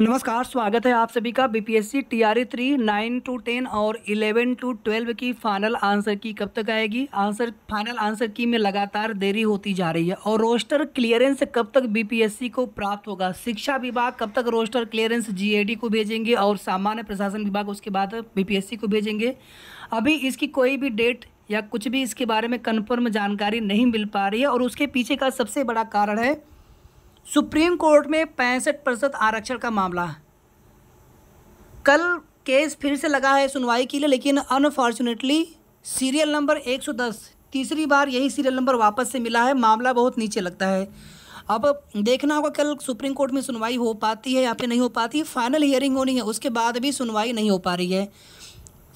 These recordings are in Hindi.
नमस्कार स्वागत है आप सभी का BPSC TRE three nine two ten और इलेवन टू ट्वेल्व की फाइनल आंसर की कब तक आएगी आंसर फाइनल आंसर की में लगातार देरी होती जा रही है और रोस्टर क्लियरेंस कब तक बीपीएससी को प्राप्त होगा शिक्षा विभाग कब तक रोस्टर क्लियरेंस जीएडी को भेजेंगे और सामान्य प्रशासन विभाग उसके बाद बीपीएससी को भेजेंगे अभी इसकी कोई भी डेट या कुछ भी इसके बारे में कन्फर्म जानकारी नहीं मिल पा रही है और उसके पीछे का सबसे बड़ा कारण है सुप्रीम कोर्ट में पैंसठ प्रतिशत आरक्षण का मामला कल केस फिर से लगा है सुनवाई के लिए लेकिन अनफॉर्चुनेटली सीरियल नंबर 110 तीसरी बार यही सीरियल नंबर वापस से मिला है मामला बहुत नीचे लगता है अब देखना होगा कल सुप्रीम कोर्ट में सुनवाई हो पाती है या फिर नहीं हो पाती फाइनल हियरिंग होनी है उसके बाद भी सुनवाई नहीं हो पा रही है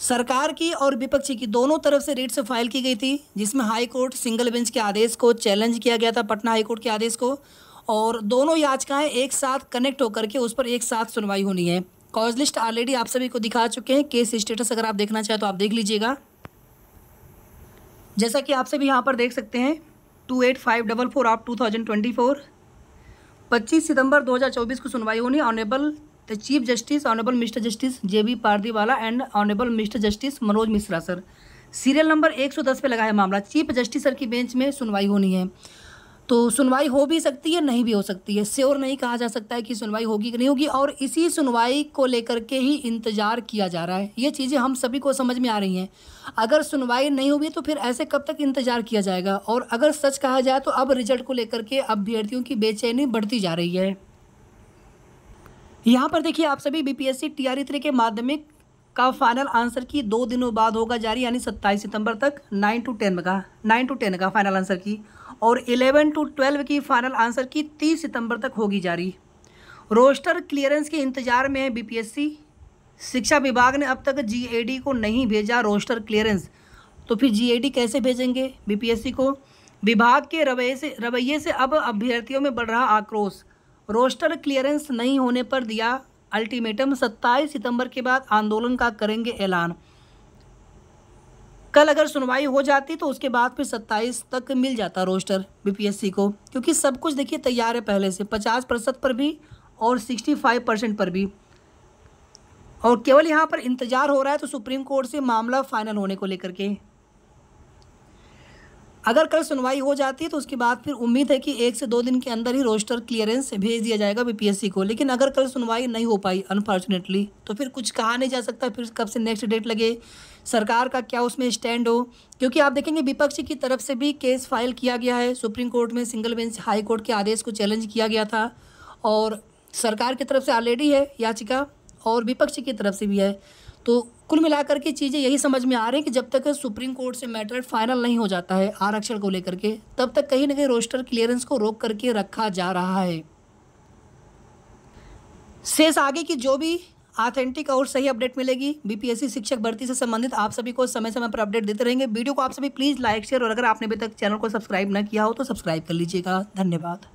सरकार की और विपक्षी की दोनों तरफ से रिट्स फाइल की गई थी जिसमें हाई कोर्ट सिंगल बेंच के आदेश को चैलेंज किया गया था पटना हाई कोर्ट के आदेश को और दोनों याचिकाएं एक साथ कनेक्ट होकर के उस पर एक साथ सुनवाई होनी है कॉज लिस्ट ऑलरेडी आप सभी को दिखा चुके हैं केस स्टेटस अगर आप देखना चाहें तो आप देख लीजिएगा जैसा कि आप सभी यहाँ पर देख सकते हैं two eight five double four of two thousand twenty four पच्चीस सितंबर दो हज़ार चौबीस को सुनवाई होनी honourable the chief justice honourable mister justice J B Pardiwala and honourable mister justice Manoj Mishra sir serial number एक दस पर लगा है मामला चीफ जस्टिस सर की बेंच में सुनवाई होनी है तो सुनवाई हो भी सकती है नहीं भी हो सकती है श्योर नहीं कहा जा सकता है कि सुनवाई होगी कि नहीं होगी और इसी सुनवाई को लेकर के ही इंतज़ार किया जा रहा है ये चीज़ें हम सभी को समझ में आ रही हैं अगर सुनवाई नहीं हुई तो फिर ऐसे कब तक इंतज़ार किया जाएगा और अगर सच कहा जाए तो अब रिजल्ट को लेकर के अभ्यर्थियों की बेचैनी बढ़ती जा रही है यहाँ पर देखिए आप सभी बी पी थ्री के माध्यमिक का फाइनल आंसर की दो दिनों बाद होगा जारी यानी सत्ताईस सितंबर तक नाइन टू टेन का नाइन टू टेन का फाइनल आंसर की और 11 टू 12 की फाइनल आंसर की 30 सितंबर तक होगी जारी रोस्टर क्लियरेंस के इंतज़ार में है बीपीएससी शिक्षा विभाग ने अब तक जीएडी को नहीं भेजा रोस्टर क्लियरेंस तो फिर जीएडी कैसे भेजेंगे बीपीएससी को विभाग के रवैये से रवैये से अब अभ्यर्थियों में बढ़ रहा आक्रोश रोस्टर क्लियरेंस नहीं होने पर दिया अल्टीमेटम सत्ताईस सितंबर के बाद आंदोलन का करेंगे ऐलान कल अगर सुनवाई हो जाती तो उसके बाद फिर सत्ताईस तक मिल जाता रोस्टर बीपीएससी को क्योंकि सब कुछ देखिए तैयार है पहले से पचास प्रतिशत पर भी और सिक्सटी फाइव परसेंट पर भी और केवल यहाँ पर इंतज़ार हो रहा है तो सुप्रीम कोर्ट से मामला फाइनल होने को लेकर के अगर कल सुनवाई हो जाती है तो उसके बाद फिर उम्मीद है कि एक से दो दिन के अंदर ही रोस्टर क्लियरेंस भेज दिया जाएगा बीपीएससी को लेकिन अगर कल सुनवाई नहीं हो पाई अनफॉर्चुनेटली तो फिर कुछ कहा नहीं जा सकता फिर कब से नेक्स्ट डेट लगे सरकार का क्या उसमें स्टैंड हो क्योंकि आप देखेंगे विपक्ष की तरफ से भी केस फाइल किया गया है सुप्रीम कोर्ट में सिंगल बेंच हाई कोर्ट के आदेश को चैलेंज किया गया था और सरकार की तरफ से ऑलरेडी है याचिका और विपक्ष की तरफ से भी है तो कुल मिलाकर के चीज़ें यही समझ में आ रही हैं कि जब तक सुप्रीम कोर्ट से मैटर फाइनल नहीं हो जाता है आरक्षण को लेकर के तब तक कहीं ना कहीं रोस्टर क्लियरेंस को रोक करके रखा जा रहा है शेष आगे की जो भी ऑथेंटिक और सही अपडेट मिलेगी बीपीएससी शिक्षक भर्ती से संबंधित आप सभी को समय समय पर अपडेट देते रहेंगे वीडियो को आप सभी प्लीज़ लाइक शेयर और अगर आपने अभी तक चैनल को सब्सक्राइब न किया हो तो सब्सक्राइब कर लीजिएगा धन्यवाद